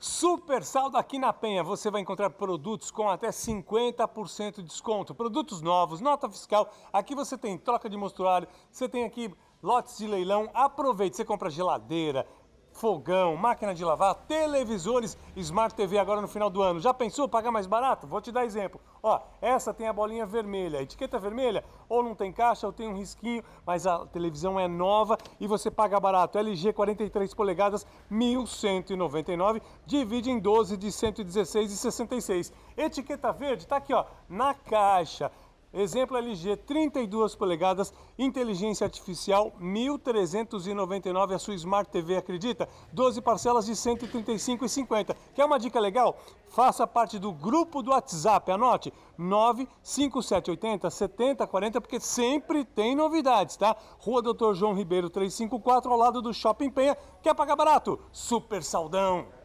Super Saldo aqui na Penha, você vai encontrar produtos com até 50% de desconto. Produtos novos, nota fiscal, aqui você tem troca de mostruário, você tem aqui lotes de leilão. Aproveite, você compra geladeira, fogão, máquina de lavar, televisores, Smart TV agora no final do ano. Já pensou pagar mais barato? Vou te dar exemplo. Ó, essa tem a bolinha vermelha, etiqueta vermelha, ou não tem caixa, ou tem um risquinho, mas a televisão é nova e você paga barato. LG 43 polegadas, 1.199, divide em 12 de 116 e Etiqueta verde tá aqui, ó, na caixa. Exemplo LG 32 polegadas, inteligência artificial 1399 a sua Smart TV, acredita? 12 parcelas de 135,50. Quer uma dica legal? Faça parte do grupo do WhatsApp, anote 95780 7040 porque sempre tem novidades, tá? Rua Doutor João Ribeiro 354 ao lado do Shopping Penha. Quer pagar barato? Super saldão.